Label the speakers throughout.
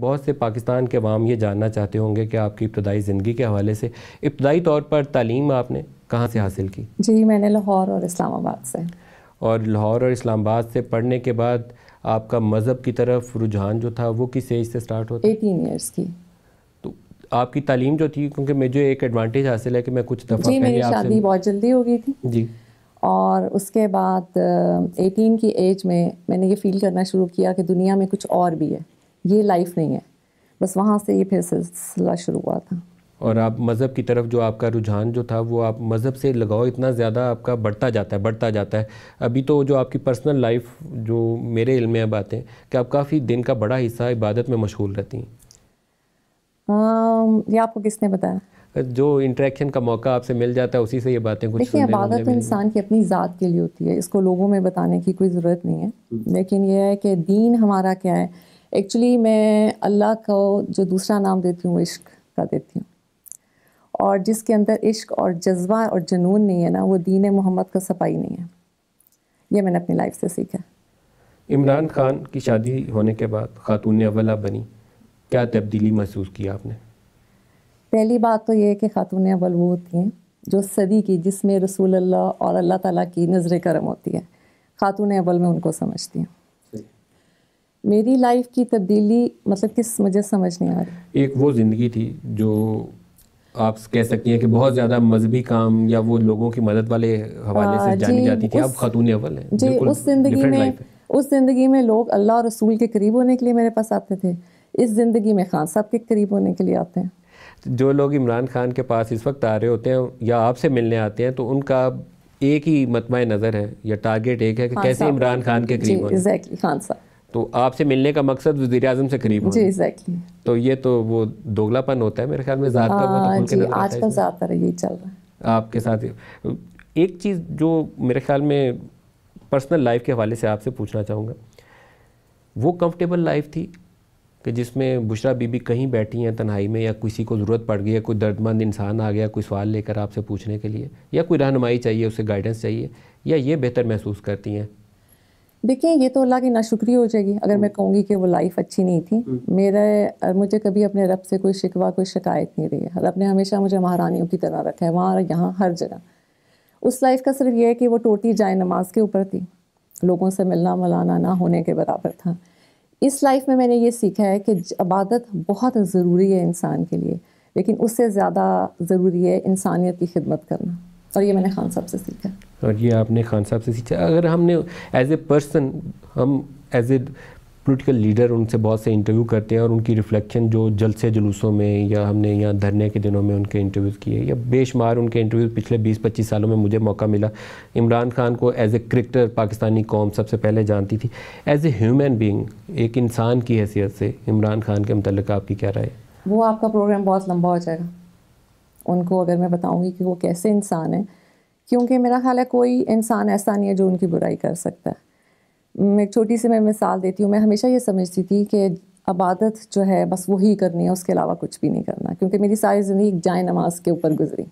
Speaker 1: बहुत से पाकिस्तान के अवाम ये जानना चाहते होंगे कि आपकी इब्तदाई ज़िंदगी के हवाले से इब्तदाई तौर पर तालीम आपने कहाँ से हासिल की
Speaker 2: जी मैंने लाहौर और इस्लामाबाद से
Speaker 1: और लाहौर और इस्लामाबाद से पढ़ने के बाद आपका मज़हब की तरफ रुझान जो था वो किस एज से स्टार्ट होता
Speaker 2: एटीन ईयर्स की
Speaker 1: तो आपकी तालीम जो थी क्योंकि मुझे एक एडवांटेज हासिल है कि मैं कुछ दफ़ा जी मेरी शादी
Speaker 2: बहुत जल्दी हो गई थी जी और उसके बाद एटीन की एज में मैंने ये फील करना शुरू किया कि दुनिया में कुछ और भी है ये लाइफ नहीं है बस वहाँ से ये फिर सिलसिला शुरू हुआ था
Speaker 1: और आप मज़हब की तरफ जो आपका रुझान जो था वो आप मज़हब से लगाओ इतना ज़्यादा आपका बढ़ता जाता है बढ़ता जाता है अभी तो जो आपकी पर्सनल लाइफ जो मेरे इल्म में बातें कि आप काफ़ी दिन का बड़ा हिस्सा इबादत में मशगूल रहती हैं
Speaker 2: ये आपको किसने बताया
Speaker 1: जो इंटरेक्शन का मौका आपसे मिल जाता है उसी से ये बातें कुछ देखिए इबादत इंसान
Speaker 2: की अपनी ज़ात के लिए होती है इसको लोगों में बताने की कोई ज़रूरत नहीं है लेकिन यह है कि दीन हमारा क्या है एक्चुअली मैं अल्लाह को जो दूसरा नाम देती हूँ इश्क का देती हूँ और जिसके अंदर इश्क और जज्बा और जुनून नहीं है ना वो दीन मोहम्मद का सफाई नहीं है ये मैंने अपनी लाइफ से सीखा
Speaker 1: इमरान खान की शादी होने के बाद खातून अवला बनी क्या तब्दीली महसूस की आपने
Speaker 2: पहली बात तो ये है कि खातून अवल वो होती हैं जो सदी की जिसमें रसूल अल्लाह और अल्लाह ताला की नज़र करम होती है खातून अवल में उनको समझती हूँ मेरी लाइफ की तब्दीली मतलब किस मुझे समझ नहीं आ रही
Speaker 1: एक वो ज़िंदगी थी जो आप कह सकती हैं कि बहुत ज़्यादा मजहबी काम या वो लोगों की मदद वाले हवाले से हाँ जानी जाती थी अब खातून अवल है जी उस ज़िंदगी में
Speaker 2: उस ज़िंदगी में लोग अल्लाह और रसूल के करीब होने के लिए मेरे पास आते थे इस ज़िंदगी में खान हाँ, साहब के करीब होने के लिए आते हैं
Speaker 1: जो लोग इमरान खान के पास इस वक्त आ रहे होते हैं या आपसे मिलने आते हैं तो उनका एक ही मतमा नज़र है या टारगेट एक है कि हाँ कैसे इमरान खान के करीब एग्जैक्टली खान साहब तो आपसे मिलने का मकसद वजीर अजम से करीब जी
Speaker 2: एग्जैक्टली exactly.
Speaker 1: तो ये तो वो दोगलापन होता है मेरे ख्याल में ज़्यादातर तो हाँ, कल
Speaker 2: ज़्यादातर यही
Speaker 1: चल रहा है आपके साथ एक चीज़ जो मेरे ख्याल में पर्सनल लाइफ के हवाले से आपसे पूछना चाहूँगा वो कंफर्टेबल लाइफ थी कि जिसमें बुशरा बीबी कहीं बैठी हैं तन्हाई में या किसी को ज़रूरत पड़ गई है कोई दर्दमंद इंसान आ गया कोई सवाल लेकर आपसे पूछने के लिए या कोई रहनमाई चाहिए उसे गाइडेंस चाहिए या ये बेहतर महसूस करती हैं
Speaker 2: देखिए ये तो अल्लाह की नाशुक्री हो जाएगी अगर हम्म। मैं कहूँगी कि वो लाइफ अच्छी नहीं थी हम्म। मेरे मुझे कभी अपने रब से कोई शिकवा कोई शिकायत नहीं रही है रब ने हमेशा मुझे महारानियों की तरह रखा है वहाँ यहाँ हर जगह उस लाइफ का सिर्फ ये है कि वो टोटी जाए नमाज के ऊपर थी लोगों से मिलना मलाना ना होने के बराबर था इस लाइफ में मैंने ये सीखा है कि इबादत बहुत ज़रूरी है इंसान के लिए लेकिन उससे ज़्यादा ज़रूरी है इंसानियत की खिदमत करना और ये मैंने खान साहब से सीखा
Speaker 1: और ये आपने खान साहब से सीखा अगर हमने एज ए पर्सन हम एज ए पोलिटिकल लीडर उनसे बहुत से इंटरव्यू करते हैं और उनकी रिफ्लेक्शन जो जलसे जुलूसों में या हमने यहाँ धरने के दिनों में उनके इंटरव्यूज़ किए या बेशुमार उनके इंटरव्यू पिछले 20-25 सालों में मुझे मौका मिला इमरान खान को एज ए क्रिकेटर पाकिस्तानी कौम सबसे पहले जानती थी एज ए ह्यूमन बींग एक इंसान की हैसियत से इमरान खान के मतलब आपकी क्या राय
Speaker 2: वो आपका प्रोग्राम बहुत लंबा हो जाएगा उनको अगर मैं बताऊँगी कि वो कैसे इंसान है क्योंकि मेरा ख्याल है कोई इंसान ऐसा नहीं है जो उनकी बुराई कर सकता है मैं एक छोटी सी मैं मिसाल देती हूँ मैं हमेशा ये समझती थी कि अबादत जो है बस वही करनी है उसके अलावा कुछ भी नहीं करना क्योंकि मेरी सारी ज़िंदगी एक जाए नमाज के ऊपर गुजरी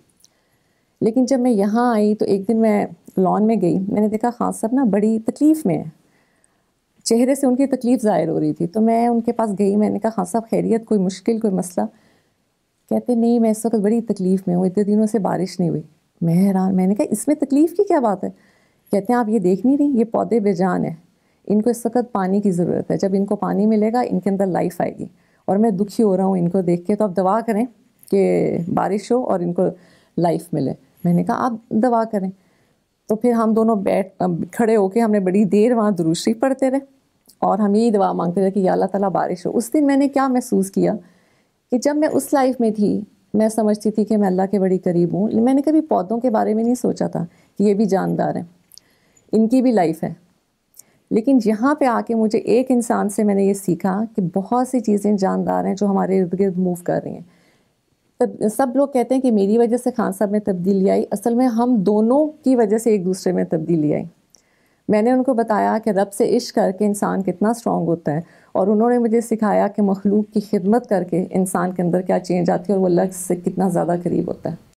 Speaker 2: लेकिन जब मैं यहाँ आई तो एक दिन मैं लॉन में गई मैंने देखा खान हाँ, साहब ना बड़ी तकलीफ़ में है चेहरे से उनकी तकलीफ़ ज़ाहिर हो रही थी तो मैं उनके पास गई मैंने कहा खान हाँ, साहब खैरियत कोई मुश्किल कोई मसला कहते नहीं मैं इस वक्त बड़ी तकलीफ़ में हूँ इतने दिनों से बारिश नहीं हुई मैं हैरान मैंने कहा इसमें तकलीफ़ की क्या बात है कहते हैं आप ये देख नहीं रही ये पौधे बेजान है इनको इस वक्त पानी की ज़रूरत है जब इनको पानी मिलेगा इनके अंदर लाइफ आएगी और मैं दुखी हो रहा हूँ इनको देख के तो आप दवा करें कि बारिश हो और इनको लाइफ मिले मैंने कहा आप दवा करें तो फिर हम दोनों बैठ खड़े होके हमने बड़ी देर वहाँ दुरुस्ती पढ़ते रहे और हम यही दवा मांगते रहे कि अल्लाह ताला बारिश हो उस दिन मैंने क्या महसूस किया कि जब मैं उस लाइफ में थी मैं समझती थी कि मैं अल्लाह के बड़ी करीब हूँ मैंने कभी पौधों के बारे में नहीं सोचा था कि ये भी जानदार हैं इनकी भी लाइफ है लेकिन यहाँ पे आके मुझे एक इंसान से मैंने ये सीखा कि बहुत सी चीज़ें जानदार हैं जो हमारे इर्द गिर्द मूव कर रही हैं तब सब लोग कहते हैं कि मेरी वजह से खान साहब में तब्दीली आई असल में हम दोनों की वजह से एक दूसरे में तब्दीली आई मैंने उनको बताया कि रब से इश्क करके इंसान कितना स्ट्रांग होता है और उन्होंने मुझे सिखाया कि मखलूक की खिदमत करके इंसान के अंदर क्या चेंज आती है और वो अल्लाह से कितना ज़्यादा करीब होता है